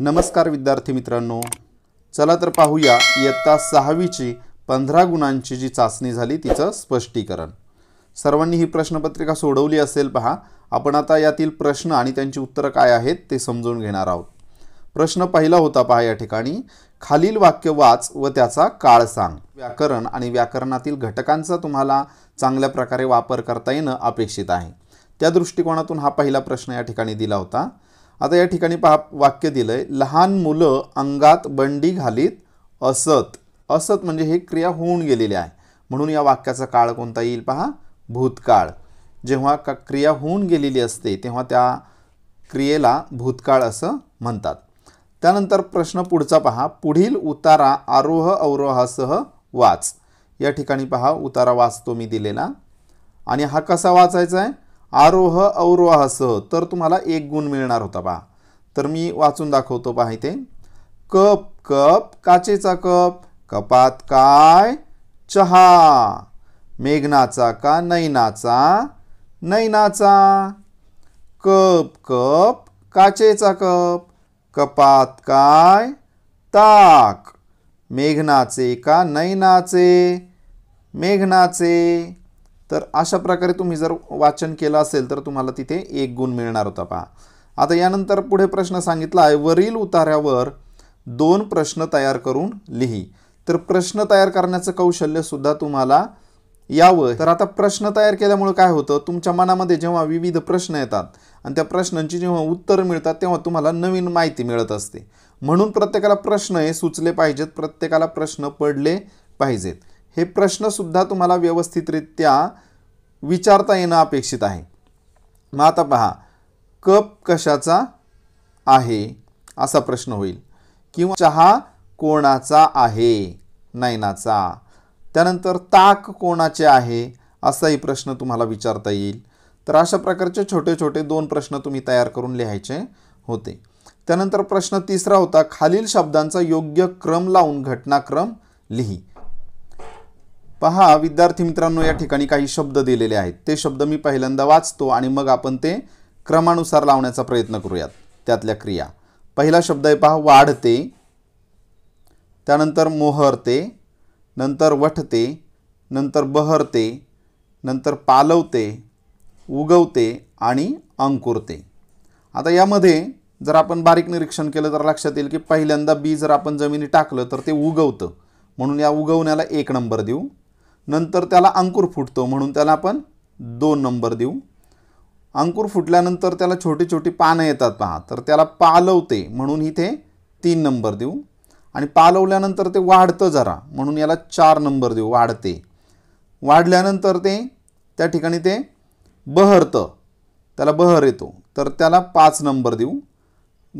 नमस्कार विद्यार्थी मित्रांनो चला तर पाहूया इयत्ता सहावीची पंधरा गुणांची जी चाचणी झाली तिचं स्पष्टीकरण सर्वांनी ही प्रश्नपत्रिका सोडवली असेल पहा आपण आता यातील प्रश्न आणि त्यांची उत्तरं काय आहेत ते समजून घेणार आहोत प्रश्न पहिला होता पहा या ठिकाणी खालील वाक्य वाच व त्याचा काळ सांग व्याकरण आणि व्याकरणातील घटकांचा तुम्हाला चांगल्या प्रकारे वापर करता येणं अपेक्षित आहे त्या दृष्टिकोनातून हा पहिला प्रश्न या ठिकाणी दिला होता आता या ठिकाणी पहा वाक्य दिलं आहे लहान मुलं अंगात बंडी घालीत असत असत म्हणजे हे क्रिया होऊन गेलेली आहे म्हणून या वाक्याचा काळ कोणता येईल पहा भूतकाळ जेव्हा का क्रिया होऊन गेलेली असते तेव्हा त्या क्रियेला भूतकाळ असं म्हणतात त्यानंतर प्रश्न पुढचा पहा पुढील उतारा आरोह अवरोहासह वाच या ठिकाणी पहा उतारा वाचतो मी दिलेला आणि हा कसा वाचायचा आहे आरोह अवरोह तर तुम्हाला एक गुण मिळणार होता पहा तर मी वाचून दाखवतो पहा इथे कप कप काचेचा कप कपात काय चहा मेघनाचा का नैनाचा नैनाचा कप कप काचेचा कप कपात काय ताक मेघनाचे का नैनाचे मेघनाचे तर अशा प्रकारे तुम्ही जर वाचन केलं असेल तर तुम्हाला तिथे एक गुण मिळणार होता पहा आता यानंतर पुढे प्रश्न सांगितला आहे वरील उतार्यावर दोन प्रश्न तयार करून लिही तर प्रश्न तयार करण्याचं सुद्धा तुम्हाला यावं तर आता प्रश्न तयार केल्यामुळे काय होतं तुमच्या मनामध्ये जेव्हा विविध प्रश्न येतात आणि त्या प्रश्नांची जेव्हा उत्तर मिळतात तेव्हा तुम्हाला नवीन माहिती मिळत असते म्हणून प्रत्येकाला प्रश्न हे सुचले पाहिजेत प्रत्येकाला प्रश्न पडले पाहिजेत हे प्रश्नसुद्धा तुम्हाला व्यवस्थितरित्या विचारता येणं अपेक्षित आहे मग आता पहा कप कशाचा आहे असा प्रश्न होईल किंवा चहा कोणाचा आहे नैनाचा त्यानंतर ताक कोणाचे आहे असाही प्रश्न तुम्हाला विचारता येईल तर अशा प्रकारचे छोटे छोटे दोन प्रश्न तुम्ही तयार करून लिहायचे होते त्यानंतर प्रश्न तिसरा होता खालील शब्दांचा योग्य क्रम लावून घटनाक्रम लिही पहा विद्यार्थी मित्रांनो या ठिकाणी काही शब्द दिलेले आहेत ते शब्द मी पहिल्यांदा वाचतो आणि मग आपण ते क्रमानुसार लावण्याचा प्रयत्न करूयात त्यातल्या क्रिया पहिला शब्द आहे पहा वाढते त्यानंतर मोहरते नंतर वठते नंतर बहरते नंतर पालवते उगवते आणि अंकुरते आता यामध्ये जर आपण बारीक निरीक्षण केलं तर लक्षात येईल की पहिल्यांदा बी जर आपण जमिनी टाकलं तर ते उगवतं म्हणून या उगवण्याला एक नंबर देऊ नंतर त्याला अंकुर फुटतो म्हणून त्याला आपण दोन नंबर देऊ अंकुर फुटल्यानंतर त्याला छोटी छोटी पानं येतात पहा तर त्याला पालवते म्हणून इथे तीन नंबर देऊ आणि पालवल्यानंतर ते वाढतं जरा म्हणून याला चार नंबर देऊ वाढते वाढल्यानंतर ते त्या ठिकाणी ते बहरतं त्याला बहर येतो तर त्याला पाच नंबर देऊ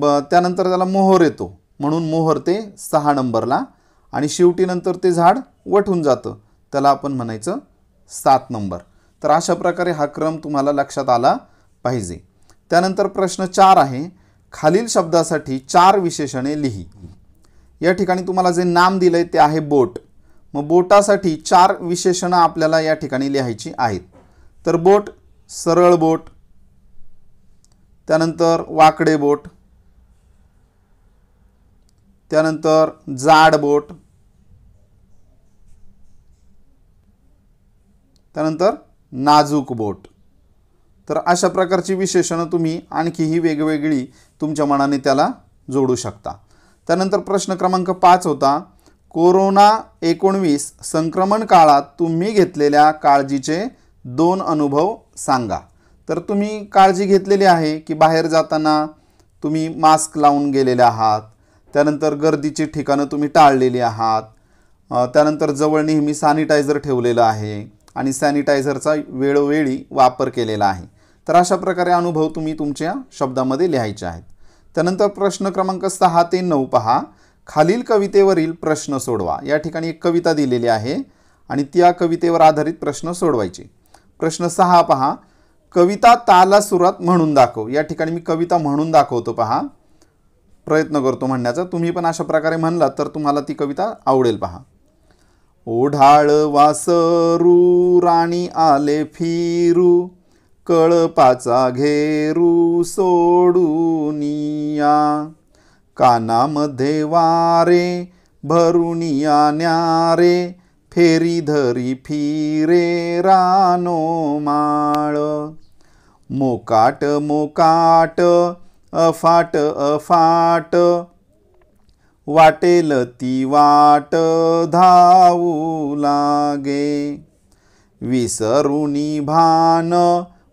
ब त्यानंतर त्याला मोहर येतो म्हणून मोहर ते सहा नंबरला आणि शेवटीनंतर ते झाड वठून जातं त्याला आपण म्हणायचं सात नंबर तर अशा प्रकारे हा क्रम तुम्हाला लक्षात आला पाहिजे त्यानंतर प्रश्न चार आहे खालील शब्दासाठी चार विशेषणे लिही या ठिकाणी तुम्हाला जे नाम दिलं ते आहे बोट मग बोटासाठी चार विशेषणं आपल्याला या ठिकाणी लिहायची आहेत तर बोट सरळ बोट त्यानंतर वाकडे बोट त्यानंतर जाड बोट त्यानंतर नाजूक बोट तर अशा प्रकारची विशेषणं तुम्ही आणखीही वेगवेगळी तुमच्या मनाने त्याला जोडू शकता त्यानंतर प्रश्न क्रमांक पाच होता कोरोना एकोणवीस संक्रमण काळात तुम्ही घेतलेल्या काळजीचे दोन अनुभव सांगा तर तुम्ही काळजी घेतलेली आहे की बाहेर जाताना तुम्ही मास्क लावून गेलेले आहात त्यानंतर गर्दीची ठिकाणं तुम्ही टाळलेली आहात त्यानंतर जवळ नेहमी सॅनिटायझर ठेवलेलं आहे आणि सॅनिटायझरचा वेळोवेळी वापर केलेला आहे तर अशा प्रकारे अनुभव तुम्ही तुमच्या शब्दामध्ये लिहायचे आहेत त्यानंतर प्रश्न क्रमांक सहा ते नऊ पहा खालील कवितेवरील प्रश्न सोडवा या ठिकाणी एक कविता दिलेली आहे आणि त्या कवितेवर आधारित प्रश्न सोडवायचे प्रश्न सहा पहा कविता ताला सुरात म्हणून दाखव या ठिकाणी मी कविता म्हणून दाखवतो पहा प्रयत्न करतो म्हणण्याचा तुम्ही पण अशा प्रकारे म्हणलात तर तुम्हाला ती कविता आवडेल पहा ओढाळ वासरू राणी आले फिरू कळपाचा घेरू सोडूनिया कानामध्ये वारे भरुनिया न्यारे फेरी धरी फिरे रानो माळ मोकाट मोकाट अफाट अफाट वाटेल ती वाट धावू लागे विसरुनी भान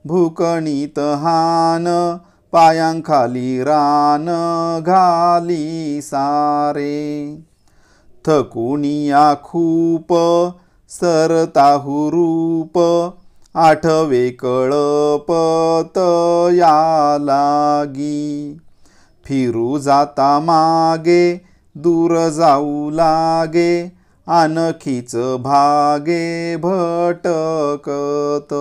भुकणीत हान पायांखाली रान घाली सारे थकुनिया खूप सरताहुरूप आठवे कळपत या लागी फिरू जाता मागे दूर जाऊ लागे आणखीच भागे भटकत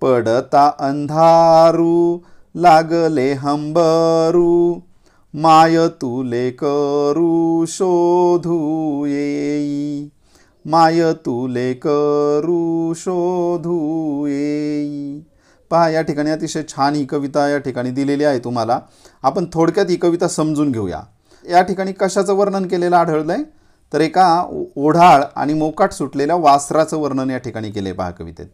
पडता अंधारू लागले हंबरू माय तुले करू शोधू येई माय तुले करू शोधू येई पहा या ठिकाणी अतिशय छान ही कविता या ठिकाणी दिलेली आहे तुम्हाला आपण थोडक्यात ही कविता समजून घेऊया या ठिकाणी कशाचं वर्णन केलेलं आढळलं आहे तर एका ओढाळ आणि मोकाट सुटलेल्या वासराचं वर्णन या ठिकाणी केलं आहे पहा कवितेत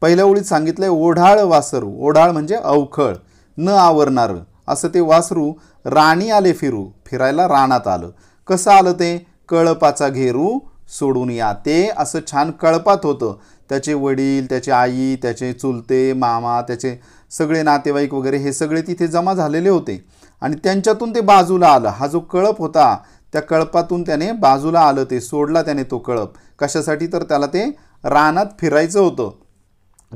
पहिल्या ओळीत सांगितलं आहे ओढाळ वासरू ओढाळ म्हणजे अवखळ न आवरणार असं ते वासरू राणी आले फिरू फिरायला रानात आलं कसं आलं ते कळपाचा घेरू सोडून या ते असं छान कळपात होतं त्याचे वडील त्याची आई त्याचे चुलते मामा त्याचे सगळे नातेवाईक वगैरे हे सगळे तिथे जमा झालेले होते आणि त्यांच्यातून ते बाजूला आलं हा जो कळप होता त्या कळपातून त्याने बाजूला आलं ते सोडला त्याने तो कळप कशासाठी तर त्याला ते रानात फिरायचं होतं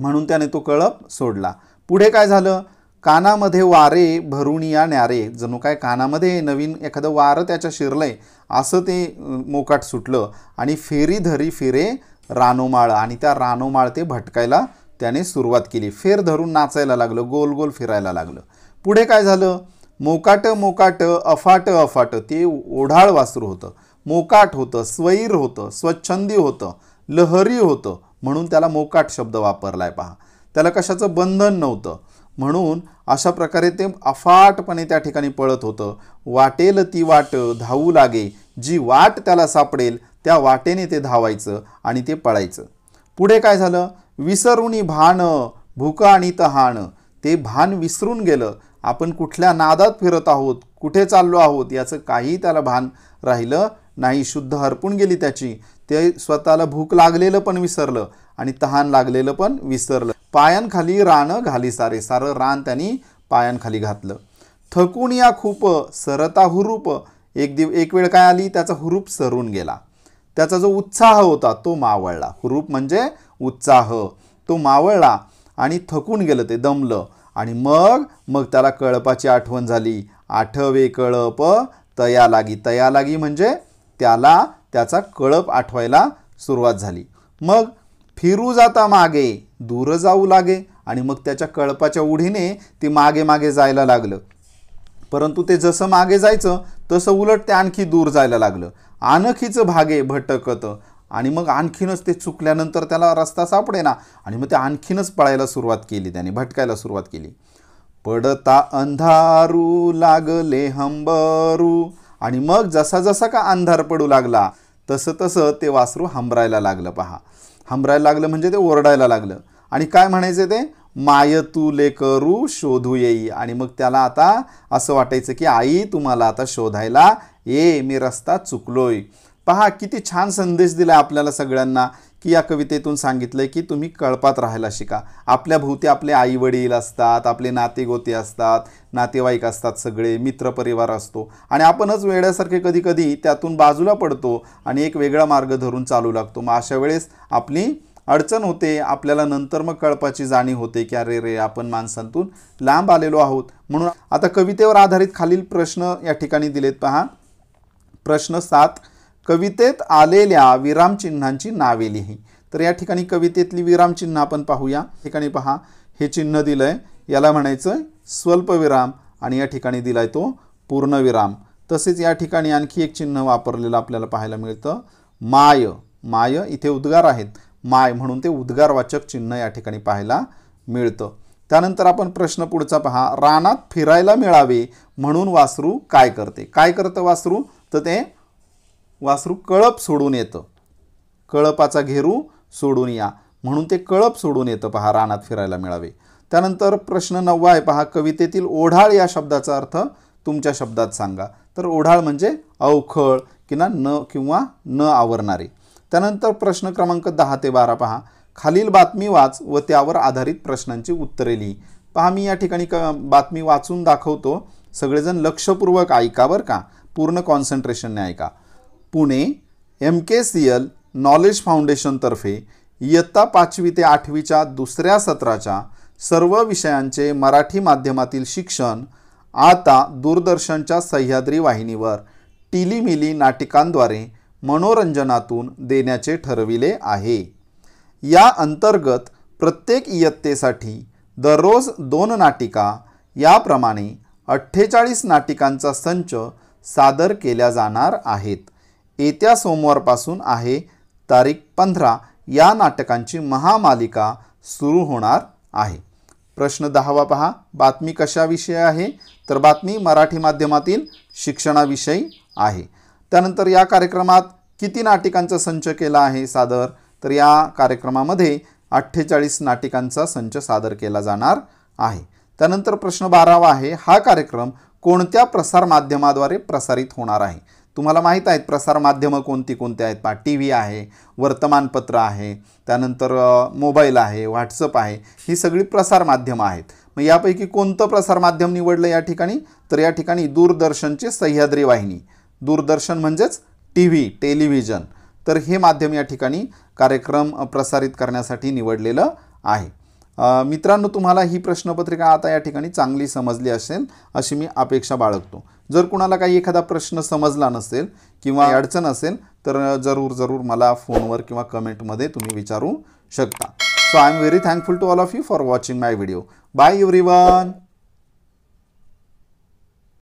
म्हणून त्याने तो कळप सोडला पुढे काय झालं कानामध्ये वारे भरून या न्यारे जणू काय कानामध्ये नवीन एखादं वारं त्याच्या शिरलंय असं ते मोकाट सुटलं आणि फेरी धरी फिरे रानोमाळ आणि त्या रानोमाळ ते भटकायला त्याने सुरुवात केली फेर धरून नाचायला लागलं गोल गोल फिरायला लागलं पुढे काय झालं मोकाट मोकाट अफाट अफाट ते ओढाळ वासरू होतं मोकाट होतं स्वैर होतं स्वच्छंदी होतं लहरी होतं म्हणून त्याला मोकाट शब्द वापरला पहा त्याला कशाचं बंधन नव्हतं म्हणून अशा प्रकारे ते अफाटपणे त्या ठिकाणी पळत होतं वाटेल ती वाट धावू लागे जी वाट त्याला सापडेल त्या वाटेने ते धावायचं आणि ते पळायचं पुढे काय झालं विसरुणी भान भूक आणि तहान ते भान विसरून गेलं आपण कुठल्या नादात फिरत आहोत कुठे चाललो आहोत याचं काही त्याला भान राहिलं नाही शुद्ध हरपून गेली त्याची ते स्वतःला भूक लागलेलं पण विसरलं आणि तहान लागलेलं पण विसरलं पायांखाली रानं घाली सारे सारं रान त्यांनी पायांखाली घातलं थकून या खूप सरता हुरूप एक दिव एक वेळ काय आली त्याचा हुरूप सरून गेला त्याचा जो उत्साह होता तो मावळला हुरूप म्हणजे उत्साह तो मावळला आणि थकून गेलं ते दमलं आणि मग मग त्याला कळपाची आठवण झाली आठवे कळप तया लागी तया लागी म्हणजे त्याला त्याचा कळप आठवायला सुरुवात झाली मग फिरू जाता मागे दूर जाऊ लागे आणि मग त्याच्या कळपाच्या उढीने ती मागे मागे जायला लागलं परंतु ते जसं मागे जायचं तसं उलट ते आणखी दूर जायला लागलं आणखीचं भागे भटकत आणि मग आणखीनच ते चुकल्यानंतर त्याला रस्ता सापडे ना आणि मग ते आणखीनच पळायला सुरुवात केली त्याने भटकायला सुरुवात केली पडता अंधारू लागले हंबरू आणि मग जसा जसा का अंधार पडू लागला तसं तसं ते वासरू हंबरायला लागलं पहा हंबरायला लागलं म्हणजे ते ओरडायला लागलं आणि काय म्हणायचं ते माय तू ले करू शोधू येई आणि मग त्याला आता असं वाटायचं की आई तुम्हाला आता शोधायला ये मी रस्ता चुकलोय पहा किती छान संदेश दिला आपल्याला सगळ्यांना की या कवितेतून सांगितलं आहे की तुम्ही कळपात राहायला शिका आपल्या भोवती आपले आई वडील असतात आपले नातेगोते असतात नातेवाईक असतात सगळे मित्रपरिवार असतो आणि आपणच वेड्यासारखे कधी कधी त्यातून बाजूला पडतो आणि एक वेगळा मार्ग धरून चालू लागतो मग अशा वेळेस आपली अडचण होते आपल्याला नंतर मग कळपाची जाणीव होते की अरे रे आपण माणसांतून लांब आलेलो आहोत म्हणून आता कवितेवर आधारित खालील प्रश्न या ठिकाणी दिलेत पहा प्रश्न सात कवितेत आलेल्या विरामचिन्हांची नावे लिही तर या ठिकाणी कवितेतली विरामचिन्ह आपण पाहूया ठिकाणी पहा हे चिन्ह दिलं आहे याला म्हणायचं स्वल्पविराम आणि या ठिकाणी दिलाय तो पूर्णविराम तसेच या ठिकाणी आणखी एक चिन्ह वापरलेलं आपल्याला पाहायला मिळतं माय माय इथे उद्गार आहेत माय म्हणून ते उद्गारवाचक चिन्ह या ठिकाणी पाहायला मिळतं त्यानंतर आपण प्रश्न पुढचा पहा रानात फिरायला मिळावे म्हणून वासरू काय करते काय करतं वासरू तर ते वासरू कळप सोडून येतं कळपाचा घेरू सोडून या म्हणून ते कळप सोडून येतं पहा रानात फिरायला मिळावे त्यानंतर प्रश्न नववा आहे पहा कवितेतील ओढाळ या शब्दाचा अर्थ तुमच्या शब्दात सांगा तर ओढाळ म्हणजे अवखळ किंवा न किंवा न आवरणारे त्यानंतर प्रश्न क्रमांक दहा ते बारा पहा खालील बातमी वाच व त्यावर आधारित प्रश्नांची उत्तरे लिही पहा मी या ठिकाणी क बातमी वाचून दाखवतो सगळेजण लक्षपूर्वक ऐका बरं का पूर्ण कॉन्सन्ट्रेशनने ऐका Pune M K C L knowledge फाउंडेशनतर्फे इयत्ता पाचवी ते आठवीच्या दुसऱ्या सत्राच्या सर्व विषयांचे मराठी माध्यमातील शिक्षण आता दूरदर्शनच्या सह्याद्री वाहिनीवर टिलीमिली नाटिकांद्वारे मनोरंजनातून देण्याचे ठरविले आहे या अंतर्गत प्रत्येक इयत्तेसाठी दररोज दोन नाटिका याप्रमाणे अठ्ठेचाळीस नाटिकांचा संच सादर केल्या जाणार आहेत येत्या सोमवारपासून आहे तारीख पंधरा या नाटकांची महामालिका सुरू होणार आहे प्रश्न दहावा पहा बातमी कशाविषयी आहे तर बातमी मराठी माध्यमातील शिक्षणाविषयी आहे त्यानंतर या कार्यक्रमात किती नाटिकांचा संच केला आहे सादर तर या कार्यक्रमामध्ये अठ्ठेचाळीस नाटिकांचा संच सादर केला जाणार आहे त्यानंतर प्रश्न बारावा आहे हा कार्यक्रम कोणत्या प्रसारमाध्यमाद्वारे प्रसारित होणार आहे तुम्हाला माहीत आहेत प्रसारमाध्यमं कोणती कोणती आहेत पा टी व्ही आहे वर्तमानपत्र आहे त्यानंतर मोबाईल आहे व्हॉट्सअप आहे ही सगळी प्रसारमाध्यमं आहेत मग यापैकी कोणतं प्रसारमाध्यम निवडलं या ठिकाणी तर या ठिकाणी दूरदर्शनची सह्याद्री वाहिनी दूरदर्शन म्हणजेच टी व्ही टेलिव्हिजन तर हे माध्यम या ठिकाणी कार्यक्रम प्रसारित करण्यासाठी निवडलेलं आहे मित्रांनो तुम्हाला ही प्रश्नपत्रिका आता या ठिकाणी चांगली समजली असेल अशी मी अपेक्षा बाळगतो जर कुणाला काही एखादा प्रश्न समजला नसेल किंवा अडचण असेल तर जरूर जरूर मला फोनवर किंवा कमेंटमध्ये तुम्ही विचारू शकता so I am very thankful to all of you for watching my video bye every